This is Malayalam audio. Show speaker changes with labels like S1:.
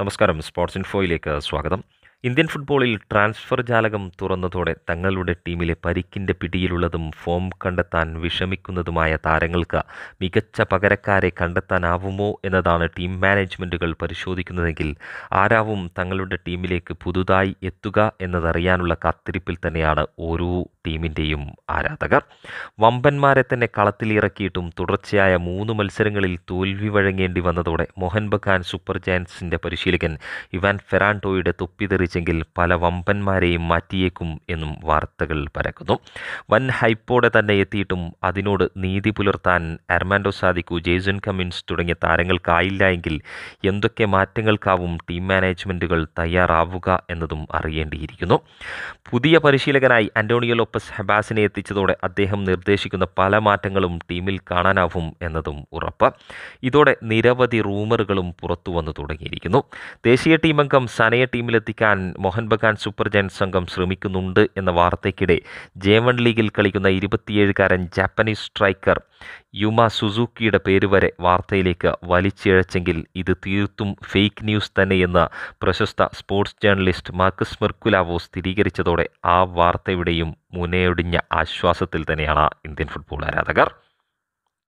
S1: നമസ്കാരം സ്പോർട്സ് ഇൻഫോയിലേക്ക് സ്വാഗതം ഇന്ത്യൻ ഫുട്ബോളിൽ ട്രാൻസ്ഫർ ജാലകം തുറന്നതോടെ തങ്ങളുടെ ടീമിലെ പരിക്കിൻ്റെ പിടിയിലുള്ളതും ഫോം കണ്ടെത്താൻ വിഷമിക്കുന്നതുമായ താരങ്ങൾക്ക് മികച്ച പകരക്കാരെ കണ്ടെത്താനാവുമോ എന്നതാണ് ടീം മാനേജ്മെൻറ്റുകൾ പരിശോധിക്കുന്നതെങ്കിൽ ആരാവും തങ്ങളുടെ ടീമിലേക്ക് പുതുതായി എത്തുക എന്നതറിയാനുള്ള കാത്തിരിപ്പിൽ തന്നെയാണ് ഓരോ ടീമിൻ്റെയും ആരാധകർ വമ്പന്മാരെ തന്നെ കളത്തിലിറക്കിയിട്ടും തുടർച്ചയായ മൂന്ന് മത്സരങ്ങളിൽ തോൽവി വഴങ്ങേണ്ടി വന്നതോടെ മോഹൻ ബഗാൻ സൂപ്പർ ജയൻസിൻ്റെ പരിശീലകൻ ഇവാൻ ഫെറാൻഡോയുടെ തൊപ്പിതെറി സംഭവിച്ചെങ്കിൽ പല വമ്പന്മാരെയും മാറ്റിയേക്കും എന്നും വാർത്തകൾ പരക്കുന്നു വൻ ഹൈപ്പോടെ തന്നെ എത്തിയിട്ടും അതിനോട് നീതി പുലർത്താൻ അർമാൻഡോ സാദിക്കു ജെയ്സൺ കമ്മിൻസ് തുടങ്ങിയ താരങ്ങൾക്കായില്ല എങ്കിൽ എന്തൊക്കെ മാറ്റങ്ങൾക്കാവും ടീം മാനേജ്മെൻറ്റുകൾ തയ്യാറാവുക എന്നതും അറിയേണ്ടിയിരിക്കുന്നു പുതിയ പരിശീലകനായി അന്റോണിയോ ലോപ്പസ് ഹെബാസിനെ എത്തിച്ചതോടെ അദ്ദേഹം നിർദ്ദേശിക്കുന്ന പല മാറ്റങ്ങളും ടീമിൽ കാണാനാവും എന്നതും ഉറപ്പ് ഇതോടെ നിരവധി റൂമറുകളും പുറത്തുവന്നു തുടങ്ങിയിരിക്കുന്നു ദേശീയ ടീമംഗം സനയ ടീമിലെത്തിക്കാൻ മോഹൻ ബഗാൻ സൂപ്പർ ജയൻസ് സംഘം ശ്രമിക്കുന്നുണ്ട് എന്ന വാർത്തയ്ക്കിടെ വൺ ലീഗിൽ കളിക്കുന്ന ഇരുപത്തിയേഴുകാരൻ ജാപ്പനീസ് സ്ട്രൈക്കർ യുമ സുസൂക്കിയുടെ പേര് വരെ വാർത്തയിലേക്ക് വലിച്ചിഴച്ചെങ്കിൽ ഇത് തീർത്തും ഫേക്ക് ന്യൂസ് തന്നെയെന്ന് പ്രശസ്ത സ്പോർട്സ് ജേർണലിസ്റ്റ് മാർക്കസ് മെർക്കുലാവോ സ്ഥിരീകരിച്ചതോടെ ആ വാർത്തയുടെയും മുനയൊടിഞ്ഞ ആശ്വാസത്തിൽ തന്നെയാണ് ഇന്ത്യൻ ഫുട്ബോൾ ആരാധകർ